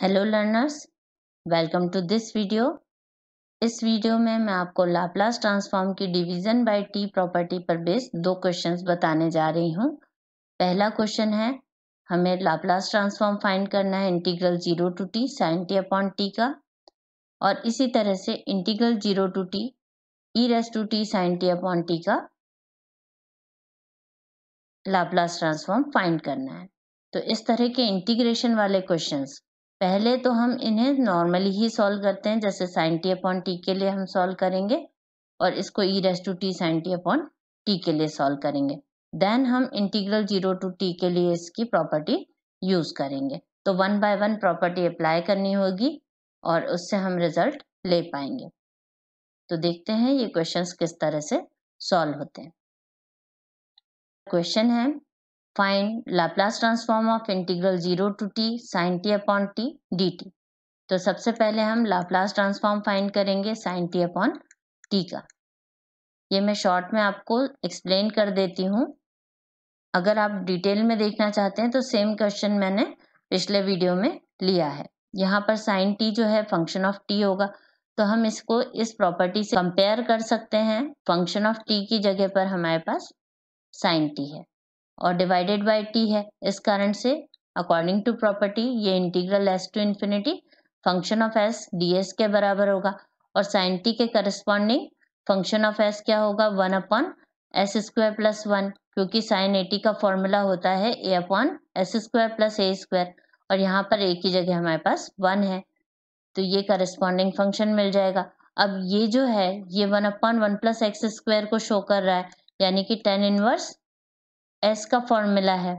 Hello learners welcome to this video इस video में मैं आपको लाप्लास ट्रांसफॉर्म की डिवीजन बाय टी प्रॉपर्टी पर बेस्ड दो क्वेश्चंस बताने जा रही हूँ पहला क्वेश्चन है हमें लाप्लास ट्रांसफॉर्म फाइंड करना है integral zero to T sine T upon T का और इसी तरह से integral zero to T E raise to T sine T upon T का लाप्लास ट्रांसफॉर्म फाइंड करना है तो इस तरह के इंटीग्रेशन वाले क्वेश्चंस पहले तो हम इन्हें नॉर्मली ही सॉल्व करते हैं जैसे साइन टी अपॉन टी के लिए हम सॉल्व करेंगे और इसको E raise to T sine T upon T के लिए सॉल्व करेंगे देन हम इंटीग्रल जीरो टू टी के लिए इसकी प्रॉपर्टी यूज करेंगे तो one by one property apply करनी होगी और उससे हम रिजल्ट ले पाएंगे तो देखते हैं ये क्वेश्चंस किस तरह से सॉल्व होते हैं क्वेश्चन है find Laplace transform of integral 0 to t sin t upon t dt. तो सबसे पहले हम लाप्लास ट्रांसफॉर्म फाइंड करेंगे साइन टी अपॉन टी का ये मैं शॉर्ट में आपको एक्सप्लेन कर देती हूँ अगर आप डिटेल में देखना चाहते हैं तो सेम क्वेश्चन मैंने पिछले वीडियो में लिया है यहाँ पर साइन टी जो है फंक्शन ऑफ टी होगा तो हम इसको इस प्रॉपर्टी से कंपेयर कर सकते हैं फंक्शन ऑफ टी की जगह पर हमारे पास साइन टी है और डिवाइडेड बाय टी है इस कारण से अकॉर्डिंग टू प्रॉपर्टी ये integral S to infinity function of S D S के बराबर होगा और साइन टी के करस्पॉन्डिंग फंक्शन ऑफ एस क्या होगा one upon S square plus one क्योंकि साइन एटी का फॉर्मूला होता है A upon S square plus A square और यहाँ पर ए की जगह हमारे पास वन है तो ये करस्पॉन्डिंग फंक्शन मिल जाएगा अब ये जो है ये one upon one plus x square को शो कर रहा है यानी कि टेन इनवर्स एस का फॉर्मूला है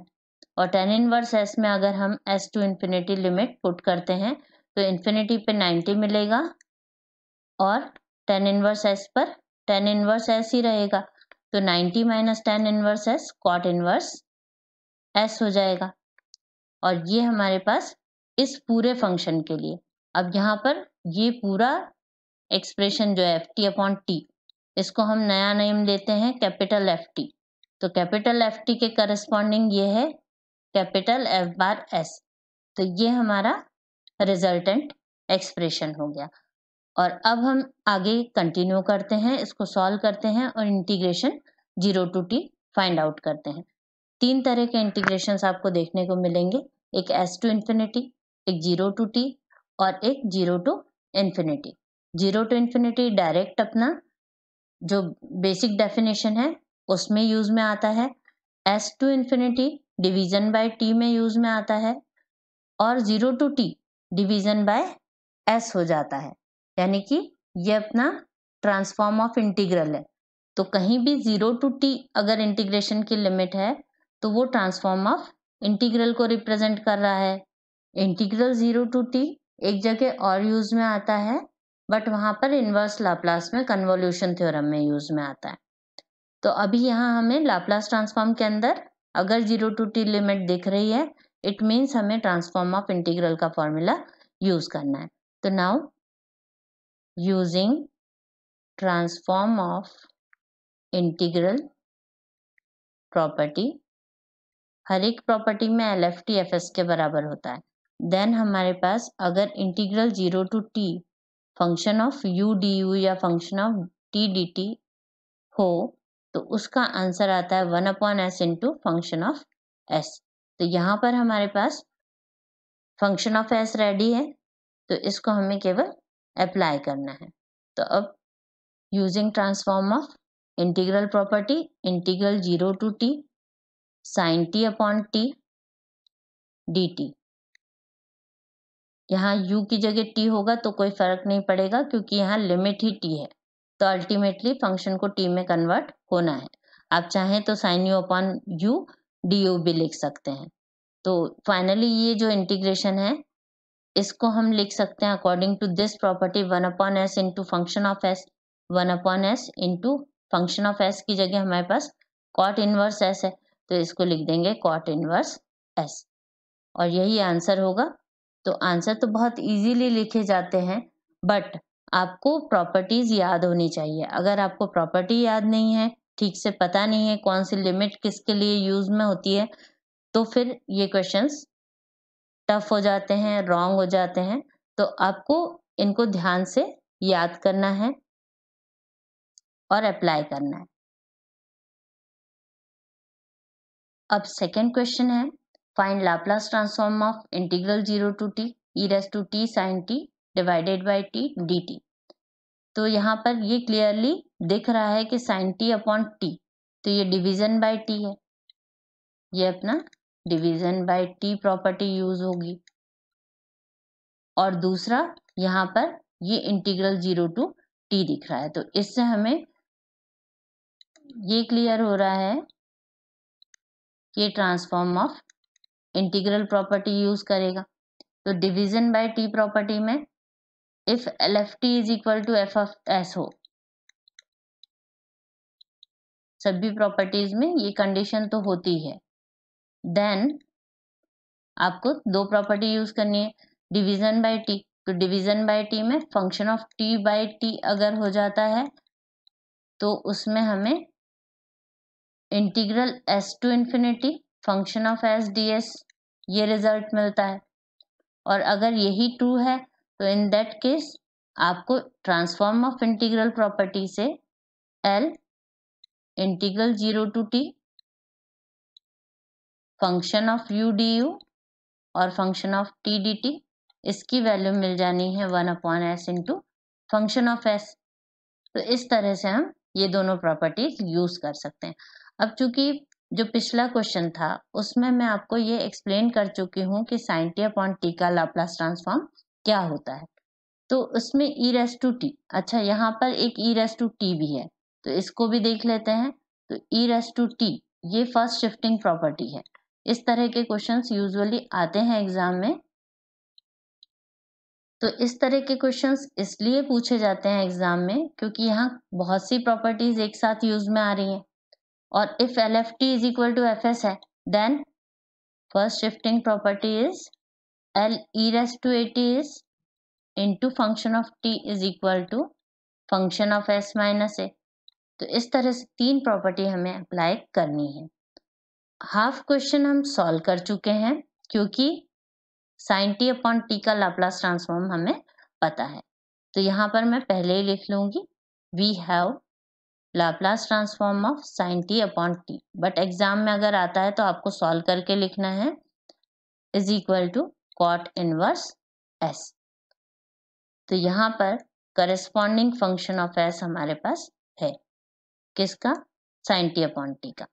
और टेन इनवर्स एस में अगर हम s to infinity limit put करते हैं तो इन्फिनिटी पे नाइन्टी मिलेगा और टेन इनवर्स एस पर टेन इनवर्स एस ही रहेगा तो ninety minus tan inverse s cot inverse s हो जाएगा और ये हमारे पास इस पूरे फंक्शन के लिए अब यहाँ पर ये पूरा एक्सप्रेशन जो है एफ टी अपॉन टी इसको हम नया नेम देते हैं कैपिटल एफ टी तो कैपिटल एफ टी के करस्पॉन्डिंग ये है कैपिटल एफ बार एस तो ये हमारा रिजल्टेंट एक्सप्रेशन हो गया और अब हम आगे कंटिन्यू करते हैं इसको सॉल्व करते हैं और integration zero to t find out करते हैं तीन तरह के इंटीग्रेशन आपको देखने को मिलेंगे एक एस टू इन्फिनिटी एक जीरो टू टी और एक zero to infinity zero to infinity direct अपना जो बेसिक डेफिनेशन है उसमें यूज में आता है s to infinity division by t में यूज में आता है और zero to t division by s हो जाता है यानी कि ये अपना ट्रांसफॉर्म ऑफ इंटीग्रल है तो कहीं भी जीरो टू टी अगर इंटीग्रेशन की लिमिट है तो वो ट्रांसफॉर्म ऑफ इंटीग्रल को रिप्रेजेंट कर रहा है इंटीग्रल जीरो टू टी एक जगह और यूज में आता है बट वहां पर इन्वर्स लाप्लास में कन्वोल्यूशन थ्योरम में यूज में आता है तो अभी यहाँ हमें लाप्लास ट्रांसफॉर्म के अंदर अगर जीरो टू टी लिमिट दिख रही है इट मीन्स हमें ट्रांसफॉर्म ऑफ इंटीग्रल का फॉर्मूला यूज करना है तो now using transform of integral property हर एक प्रॉपर्टी में L f t F s के बराबर होता है देन हमारे पास अगर integral zero to t function of u d u या function of t d t हो तो उसका आंसर आता है one upon s into function of s तो यहाँ पर हमारे पास फंक्शन ऑफ एस रेडी है तो इसको हमें केवल अप्लाई करना है तो अब using transform of integral property integral zero to T sine T upon t d t यहाँ यू की जगह टी होगा तो कोई फर्क नहीं पड़ेगा क्योंकि यहाँ लिमिट ही टी है तो अल्टीमेटली फंक्शन को टी में कन्वर्ट होना है आप चाहें तो sine u upon u d u भी लिख सकते हैं तो फाइनली ये जो इंटीग्रेशन है इसको हम लिख सकते हैं according to this property one upon s into function of s one upon s into function of s की जगह हमारे पास कॉट इनवर्स एस है तो इसको लिख देंगे कॉट इनवर्स एस और यही आंसर होगा तो आंसर तो बहुत इजीली लिखे जाते हैं बट आपको प्रॉपर्टीज याद होनी चाहिए अगर आपको प्रॉपर्टी याद नहीं है ठीक से पता नहीं है कौन सी लिमिट किसके लिए यूज में होती है तो फिर ये क्वेश्चंस टफ हो जाते हैं रॉन्ग हो जाते हैं तो आपको इनको ध्यान से याद करना है और अप्लाई करना है अब सेकेंड क्वेश्चन है find Laplace transform of integral zero to T E raise to T sine t divided by t d t तो यहाँ पर ये क्लियरली दिख रहा है कि साइन टी अपॉन टी तो ये डिवीजन बाय टी है ये अपना division by T property use होगी और दूसरा यहाँ पर ये इंटीग्रल जीरो टू टी दिख रहा है तो इससे हमें ये क्लियर हो रहा है कि transform of integral property use करेगा तो डिवीजन बाय टी प्रॉपर्टी में if LFT is equal to f of s हो सभी प्रॉपर्टीज में ये कंडीशन तो होती है देन आपको दो प्रॉपर्टी यूज करनी है डिवीजन बाय टी तो डिवीजन बाय टी में function of t by t अगर हो जाता है तो उसमें हमें integral S to infinity function of S D s ये रिजल्ट मिलता है और अगर यही ट्रू है तो इन दैट केस आपको ट्रांसफॉर्म ऑफ इंटीग्रल प्रॉपर्टी से L integral zero to t function of u d u और function of t d t इसकी वैल्यू मिल जानी है one upon s into function of s तो इस तरह से हम ये दोनों प्रॉपर्टीज यूज कर सकते हैं अब चूंकि जो पिछला क्वेश्चन था उसमें मैं आपको ये एक्सप्लेन कर चुकी हूँ कि साइन टी अपॉन टी का लाप्लास ट्रांसफॉर्म क्या होता है तो उसमें ई रेस टू टी अच्छा यहाँ पर एक ई रेस टू टी भी है तो इसको भी देख लेते हैं तो ई रेस टू टी ये फर्स्ट शिफ्टिंग प्रॉपर्टी है इस तरह के क्वेश्चंस यूजुअली आते हैं एग्जाम में तो इस तरह के क्वेश्चंस इसलिए पूछे जाते हैं एग्जाम में क्योंकि यहाँ बहुत सी प्रॉपर्टीज एक साथ यूज में आ रही हैं और if L f t is equal to F s है then first shifting property is L e raised to a is into function of t is equal to function of s minus a तो इस तरह से तीन property हमें apply करनी है half question हम सॉल्व कर चुके हैं क्योंकि साइन टी अपॉन टी का लाप्लास ट्रांसफॉर्म हमें पता है तो यहाँ पर मैं पहले ही लिख लूंगी we have Laplace transform of sine T upon t but exam में अगर आता है तो आपको सॉल्व करके लिखना है is equal to cot inverse s तो यहाँ पर करस्पॉन्डिंग फंक्शन ऑफ एस हमारे पास है किसका साइन टी अपॉन टी का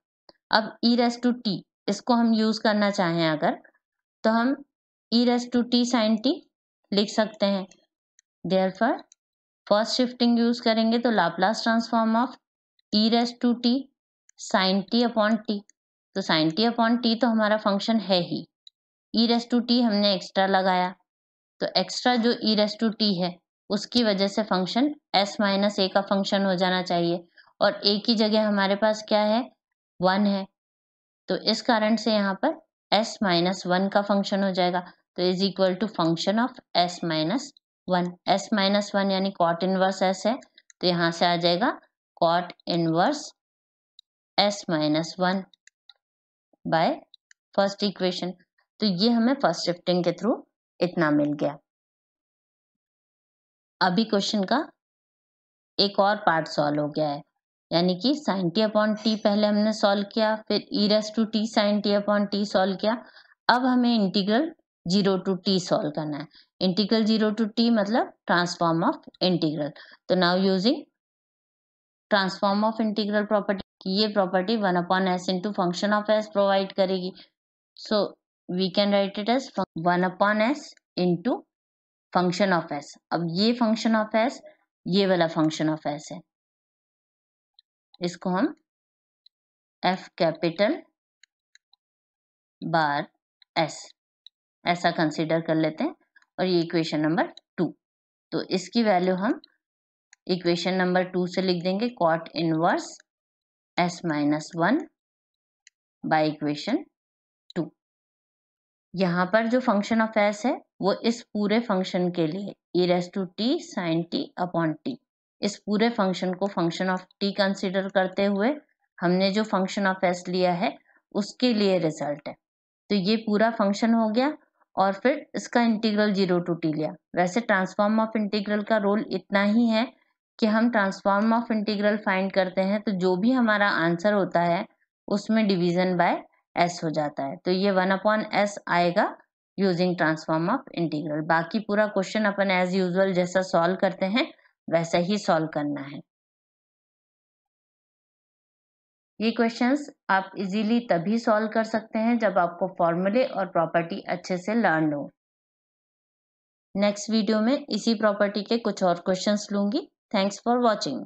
अब ई रेस टू टी इसको हम यूज करना चाहें अगर तो हम e raise to T sine t लिख सकते हैं therefore first shifting use करेंगे तो Laplace transform of e raise to T sine T upon t तो साइन टी अपॉन टी तो हमारा फंक्शन है ही ई रेस टू टी हमने एक्स्ट्रा लगाया तो एक्स्ट्रा जो ई रेस टू टी है उसकी वजह से फंक्शन एस माइनस ए का फंक्शन हो जाना चाहिए और ए की जगह हमारे पास क्या है वन है तो इस कारण से यहाँ पर एस माइनस वन का फंक्शन हो जाएगा तो is equal to function of s minus one s minus one यानी कॉट इनवर्स एस है तो यहाँ से आ जाएगा cot inverse s minus one by first equation तो ये हमें फर्स्ट शिफ्टिंग के थ्रू इतना मिल गया अभी क्वेश्चन का एक और पार्ट सॉल्व हो गया है यानी कि साइन टी अपॉन टी पहले हमने सॉल्व किया फिर e raise to T sine T upon t solve किया अब हमें integral zero to t solve करना है इंटीग्रल जीरो टू टी मतलब ट्रांसफॉर्म ऑफ इंटीग्रल तो now using transform of integral property ये property one upon s into function of s provide करेगी so we can write it as one upon s into function of s अब ये function of S ये वाला function of S है इसको हम F capital bar s ऐसा consider कर लेते हैं और ये इक्वेशन नंबर टू तो इसकी वैल्यू हम इक्वेशन नंबर टू से लिख देंगे cot inverse s minus one by equation यहाँ पर जो फंक्शन ऑफ एस है वो इस पूरे फंक्शन के लिए e raise to T sine T upon t इस पूरे फंक्शन को फंक्शन ऑफ टी कंसिडर करते हुए हमने जो फंक्शन ऑफ एस लिया है उसके लिए रिजल्ट है तो ये पूरा फंक्शन हो गया और फिर इसका इंटीग्रल जीरो टू टी लिया वैसे ट्रांसफॉर्म ऑफ इंटीग्रल का रोल इतना ही है कि हम ट्रांसफॉर्म ऑफ इंटीग्रल फाइंड करते हैं तो जो भी हमारा आंसर होता है उसमें डिवीजन बाय एस हो जाता है तो ये वन अपॉन एस आएगा यूजिंग ट्रांसफॉर्म ऑफ इंटीग्रल बाकी पूरा क्वेश्चन अपन एज यूजल जैसा सॉल्व करते हैं वैसा ही सॉल्व करना है ये क्वेश्चंस आप इजीली तभी सॉल्व कर सकते हैं जब आपको फॉर्मूले और प्रॉपर्टी अच्छे से लर्न हो नेक्स्ट वीडियो में इसी प्रॉपर्टी के कुछ और क्वेश्चंस लूंगी थैंक्स फॉर वॉचिंग